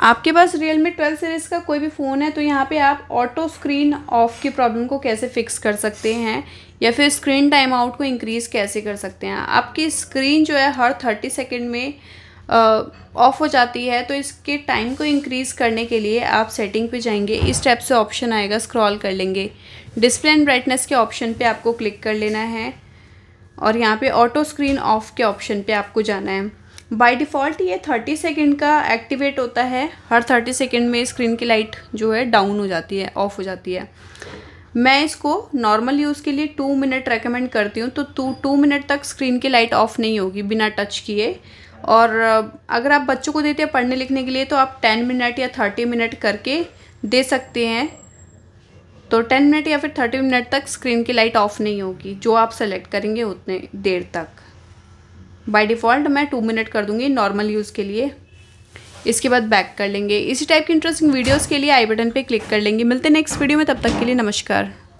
आपके पास Realme twelve series का कोई भी फ़ोन है तो यहाँ पे आप ऑटो स्क्रीन ऑफ की प्रॉब्लम को कैसे फिक्स कर सकते हैं या फिर स्क्रीन टाइम आउट को इंक्रीज़ कैसे कर सकते हैं आपकी स्क्रीन जो है हर थर्टी सेकेंड में ऑफ हो जाती है तो इसके टाइम को इंक्रीज़ करने के लिए आप सेटिंग पे जाएंगे इस टाइप से ऑप्शन आएगा स्क्रॉल कर लेंगे डिस्प्ले एंड ब्राइटनेस के ऑप्शन पे आपको क्लिक कर लेना है और यहाँ पे ऑटो स्क्रीन ऑफ के ऑप्शन पे आपको जाना है बाय डिफ़ॉल्ट ये थर्टी सेकेंड का एक्टिवेट होता है हर थर्टी सेकेंड में स्क्रीन की लाइट जो है डाउन हो जाती है ऑफ हो जाती है मैं इसको नॉर्मल यूज़ के लिए टू मिनट रेकमेंड करती हूँ तो टू टू मिनट तक स्क्रीन की लाइट ऑफ नहीं होगी बिना टच किए और अगर आप बच्चों को देते हैं पढ़ने लिखने के लिए तो आप टेन मिनट या थर्टी मिनट करके दे सकते हैं तो टेन मिनट या फिर थर्टी मिनट तक स्क्रीन की लाइट ऑफ नहीं होगी जो आप सेलेक्ट करेंगे उतने देर तक बाय डिफ़ॉल्ट मैं टू मिनट कर दूँगी नॉर्मल यूज़ के लिए इसके बाद बैक कर लेंगे इसी टाइप की इंटरेस्टिंग वीडियोज़ के लिए आई बटन पर क्लिक कर लेंगे मिलते हैं नेक्स्ट वीडियो में तब तक के लिए नमस्कार